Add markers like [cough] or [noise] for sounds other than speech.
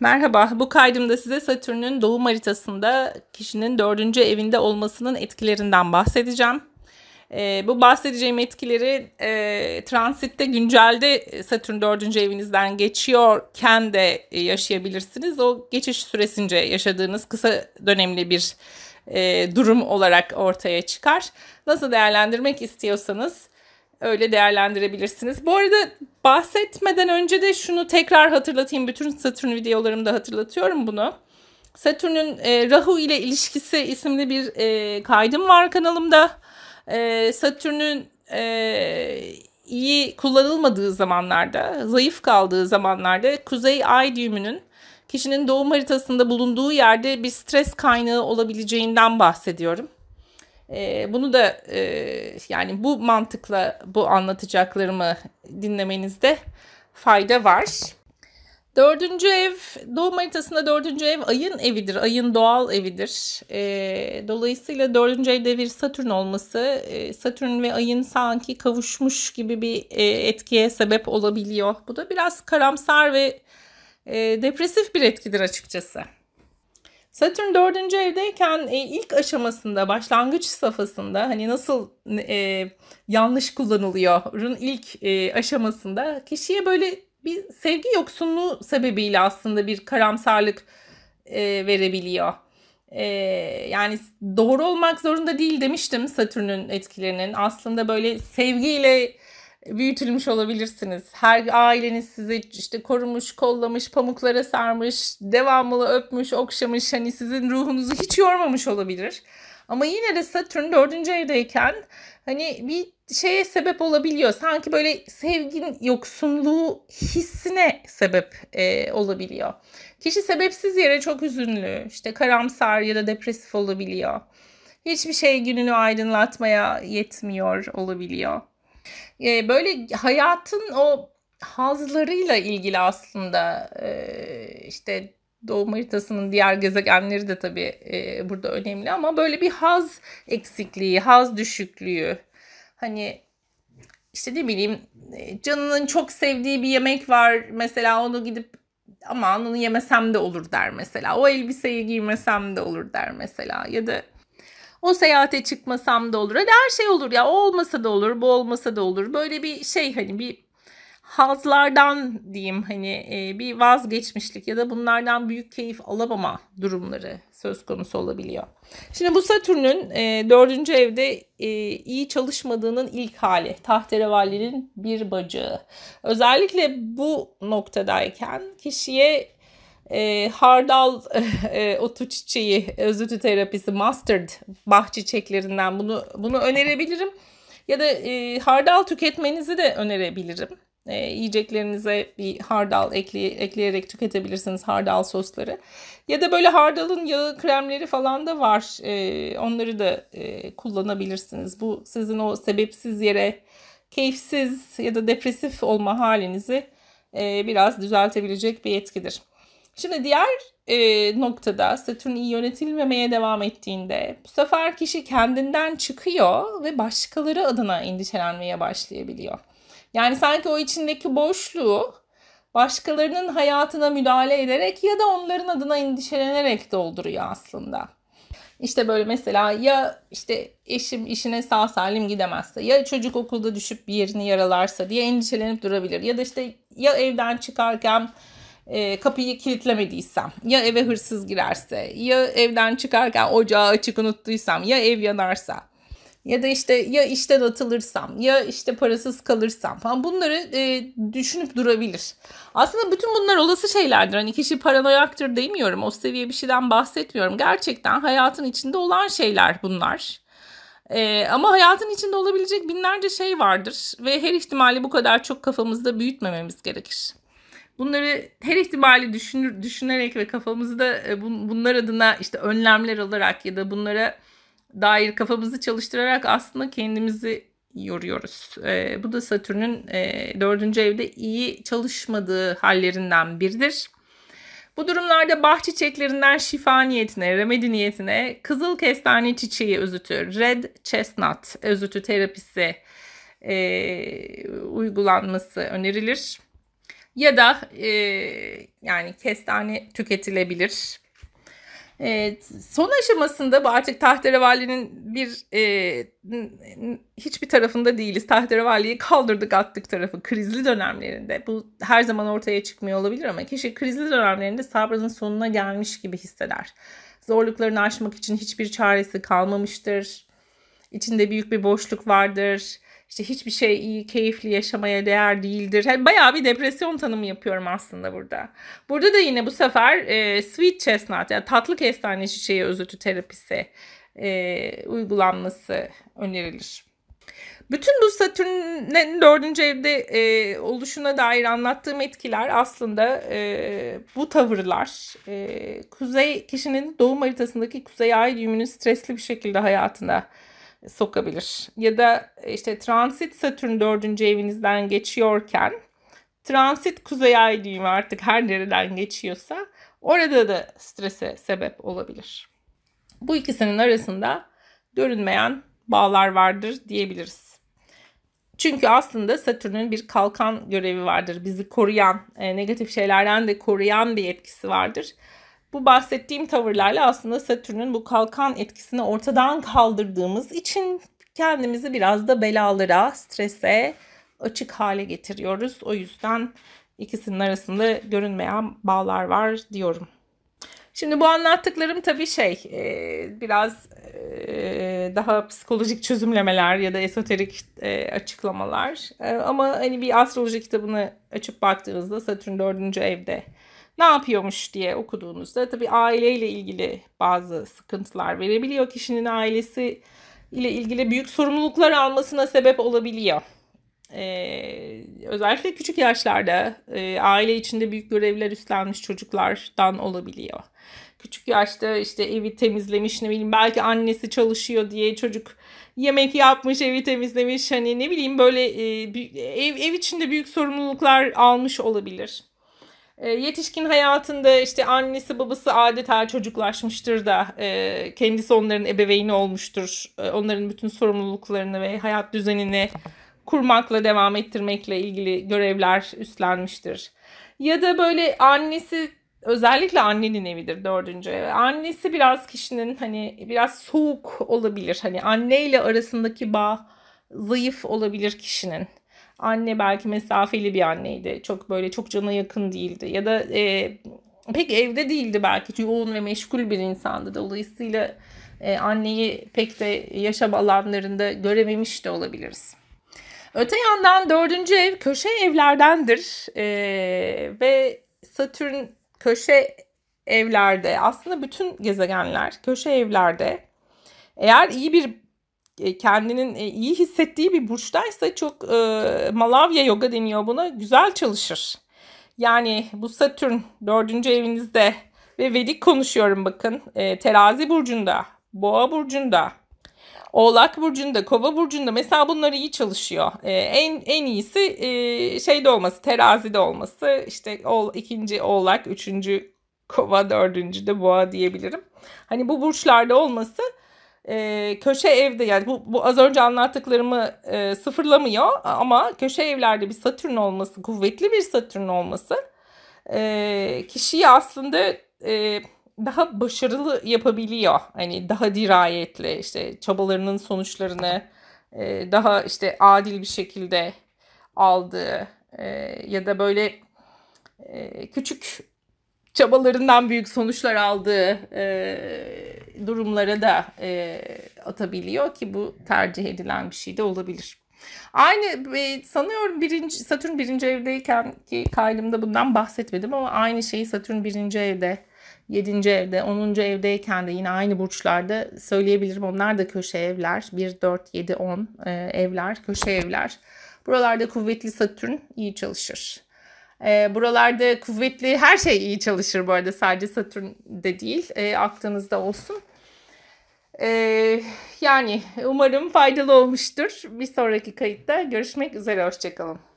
Merhaba, bu kaydımda size Satürn'ün doğum haritasında kişinin dördüncü evinde olmasının etkilerinden bahsedeceğim. E, bu bahsedeceğim etkileri e, transitte güncelde e, Satürn dördüncü evinizden geçiyorken de e, yaşayabilirsiniz. O geçiş süresince yaşadığınız kısa dönemli bir e, durum olarak ortaya çıkar. Nasıl değerlendirmek istiyorsanız öyle değerlendirebilirsiniz. Bu arada bahsetmeden önce de şunu tekrar hatırlatayım. Bütün Satürn videolarımda hatırlatıyorum bunu. Satürn'ün e, Rahu ile ilişkisi isimli bir e, kaydım var kanalımda. E, Satürn'ün e, iyi kullanılmadığı zamanlarda, zayıf kaldığı zamanlarda Kuzey Ay düğümünün kişinin doğum haritasında bulunduğu yerde bir stres kaynağı olabileceğinden bahsediyorum. E, bunu da e, yani bu mantıkla bu anlatacaklarımı dinlemenizde fayda var. Dördüncü ev, doğum haritasında dördüncü ev ayın evidir, ayın doğal evidir. E, dolayısıyla dördüncü evde bir satürn olması, e, satürn ve ayın sanki kavuşmuş gibi bir e, etkiye sebep olabiliyor. Bu da biraz karamsar ve e, depresif bir etkidir açıkçası. Satürn 4. evdeyken e, ilk aşamasında başlangıç safhasında hani nasıl e, yanlış kullanılıyorun ilk e, aşamasında kişiye böyle bir sevgi yoksunluğu sebebiyle aslında bir karamsarlık e, verebiliyor. E, yani doğru olmak zorunda değil demiştim Satürn'ün etkilerinin. Aslında böyle sevgiyle büyütülmüş olabilirsiniz. Her aileniz sizi işte korumuş, kollamış, pamuklara sarmış, devamlı öpmüş, okşamış. Hani sizin ruhunuzu hiç yormamış olabilir. Ama yine de Satürn 4. evdeyken hani bir şeye sebep olabiliyor. Sanki böyle sevgin yoksunluğu hissine sebep e, olabiliyor. Kişi sebepsiz yere çok üzünlü, işte karamsar ya da depresif olabiliyor. Hiçbir şey gününü aydınlatmaya yetmiyor olabiliyor. E, böyle hayatın o hazlarıyla ilgili aslında e, işte doğum haritasının diğer gezegenleri de tabii e, burada önemli ama böyle bir haz eksikliği, haz düşüklüğü. Hani işte ne bileyim e, canının çok sevdiği bir yemek var mesela onu gidip aman onu yemesem de olur der mesela. O elbiseyi giymesem de olur der mesela. Ya da o seyahate çıkmasam da olur. Hadi her şey olur ya. O olmasa da olur, bu olmasa da olur. Böyle bir şey hani bir hazlardan diyeyim hani e, bir vazgeçmişlik ya da bunlardan büyük keyif alamama durumları söz konusu olabiliyor. Şimdi bu Satürn'ün e, dördüncü evde e, iyi çalışmadığının ilk hali. Tahterevalli'nin bir bacağı. Özellikle bu noktadayken kişiye ee, [laughs] e, hardal e, otu çiçeği özütü terapisi mustard bah çiçeklerinden bunu bunu önerebilirim. Ya da e, hardal tüketmenizi de önerebilirim. E, yiyeceklerinize bir hardal ekle, ekleyerek tüketebilirsiniz hardal sosları. Ya da böyle hardalın yağı kremleri falan da var. E, onları da e, kullanabilirsiniz. Bu sizin o sebepsiz yere keyifsiz ya da depresif olma halinizi e, biraz düzeltebilecek bir etkidir. Şimdi diğer e, noktada Satürn iyi yönetilmemeye devam ettiğinde bu sefer kişi kendinden çıkıyor ve başkaları adına endişelenmeye başlayabiliyor. Yani sanki o içindeki boşluğu başkalarının hayatına müdahale ederek ya da onların adına endişelenerek dolduruyor aslında. İşte böyle mesela ya işte eşim işine sağ salim gidemezse ya çocuk okulda düşüp bir yerini yaralarsa diye endişelenip durabilir. Ya da işte ya evden çıkarken e, kapıyı kilitlemediysem ya eve hırsız girerse ya evden çıkarken ocağı açık unuttuysam ya ev yanarsa ya da işte ya işten atılırsam ya işte parasız kalırsam falan bunları e, düşünüp durabilir. Aslında bütün bunlar olası şeylerdir. Hani kişi paranoyaktır demiyorum. O seviye bir şeyden bahsetmiyorum. Gerçekten hayatın içinde olan şeyler bunlar. E, ama hayatın içinde olabilecek binlerce şey vardır ve her ihtimali bu kadar çok kafamızda büyütmememiz gerekir. Bunları her ihtimali düşünür, düşünerek ve kafamızda e, bunlar adına işte önlemler alarak ya da bunlara dair kafamızı çalıştırarak aslında kendimizi yoruyoruz. E, bu da Satürn'ün e, dördüncü evde iyi çalışmadığı hallerinden biridir. Bu durumlarda bah çiçeklerinden şifa niyetine, remedi niyetine kızıl kestane çiçeği özütü, red chestnut özütü terapisi e, uygulanması önerilir ya da e, yani kestane tüketilebilir. E, son aşamasında bu artık tahterevalinin bir e, hiçbir tarafında değiliz. Tahterevalliyi kaldırdık attık tarafı krizli dönemlerinde. Bu her zaman ortaya çıkmıyor olabilir ama kişi krizli dönemlerinde sabrının sonuna gelmiş gibi hisseder. Zorluklarını aşmak için hiçbir çaresi kalmamıştır. İçinde büyük bir boşluk vardır işte hiçbir şey iyi, keyifli yaşamaya değer değildir. Yani bayağı bir depresyon tanımı yapıyorum aslında burada. Burada da yine bu sefer e, sweet chestnut yani tatlı kestane çiçeği özütü terapisi e, uygulanması önerilir. Bütün bu Satürn'ün dördüncü evde e, oluşuna dair anlattığım etkiler aslında e, bu tavırlar. E, kuzey kişinin doğum haritasındaki kuzey ay düğümünün stresli bir şekilde hayatına sokabilir. Ya da e, işte transit Satürn 4. evinizden geçiyorken transit kuzey ay düğümü artık her nereden geçiyorsa orada da strese sebep olabilir. Bu ikisinin arasında görünmeyen bağlar vardır diyebiliriz. Çünkü aslında Satürn'ün bir kalkan görevi vardır. Bizi koruyan, e, negatif şeylerden de koruyan bir etkisi vardır. Bu bahsettiğim tavırlarla aslında Satürn'ün bu kalkan etkisini ortadan kaldırdığımız için kendimizi biraz da belalara, strese açık hale getiriyoruz. O yüzden ikisinin arasında görünmeyen bağlar var diyorum. Şimdi bu anlattıklarım tabii şey e, biraz e, daha psikolojik çözümlemeler ya da esoterik e, açıklamalar. Ama hani bir astroloji kitabını açıp baktığınızda Satürn 4. evde ne yapıyormuş diye okuduğunuzda tabii aileyle ilgili bazı sıkıntılar verebiliyor. Kişinin ailesi ile ilgili büyük sorumluluklar almasına sebep olabiliyor. Ee, özellikle küçük yaşlarda e, aile içinde büyük görevler üstlenmiş çocuklardan olabiliyor. Küçük yaşta işte evi temizlemiş ne bileyim belki annesi çalışıyor diye çocuk yemek yapmış evi temizlemiş hani ne bileyim böyle e, ev, ev içinde büyük sorumluluklar almış olabilir. Ee, yetişkin hayatında işte annesi babası adeta çocuklaşmıştır da e, kendisi onların ebeveyni olmuştur. E, onların bütün sorumluluklarını ve hayat düzenini kurmakla devam ettirmekle ilgili görevler üstlenmiştir. Ya da böyle annesi özellikle annenin evidir dördüncü ev. Annesi biraz kişinin hani biraz soğuk olabilir. Hani anneyle arasındaki bağ zayıf olabilir kişinin anne belki mesafeli bir anneydi. Çok böyle çok cana yakın değildi. Ya da e, pek evde değildi belki. Yoğun ve meşgul bir insandı. Dolayısıyla e, anneyi pek de yaşam alanlarında görememiş de olabiliriz. Öte yandan dördüncü ev köşe evlerdendir. E, ve Satürn köşe evlerde aslında bütün gezegenler köşe evlerde eğer iyi bir e, kendinin e, iyi hissettiği bir burçtaysa çok e, Malavya yoga deniyor buna güzel çalışır. Yani bu Satürn dördüncü evinizde ve Vedik konuşuyorum bakın. E, terazi burcunda, Boğa burcunda, Oğlak burcunda, Kova burcunda mesela bunlar iyi çalışıyor. E, en en iyisi e, şeyde olması, terazide olması. işte o, ikinci Oğlak, üçüncü Kova, dördüncü de Boğa diyebilirim. Hani bu burçlarda olması e, köşe evde yani bu, bu az önce anlattıklarımı e, sıfırlamıyor ama köşe evlerde bir satürn olması kuvvetli bir satürn olması e, kişiyi aslında e, daha başarılı yapabiliyor. Hani daha dirayetli işte çabalarının sonuçlarını e, daha işte adil bir şekilde aldığı e, ya da böyle e, küçük çabalarından büyük sonuçlar aldığı e, durumlara da e, atabiliyor ki bu tercih edilen bir şey de olabilir. Aynı e, sanıyorum birinci, Satürn birinci evdeyken ki kaydımda bundan bahsetmedim ama aynı şeyi Satürn birinci evde yedinci evde, onuncu evdeyken de yine aynı burçlarda söyleyebilirim. Onlar da köşe evler. 1, 4, 7, 10 evler, köşe evler. Buralarda kuvvetli Satürn iyi çalışır. E, buralarda kuvvetli her şey iyi çalışır bu arada sadece Satürn de değil e, aklınızda olsun. E, yani umarım faydalı olmuştur. Bir sonraki kayıtta görüşmek üzere hoşçakalın.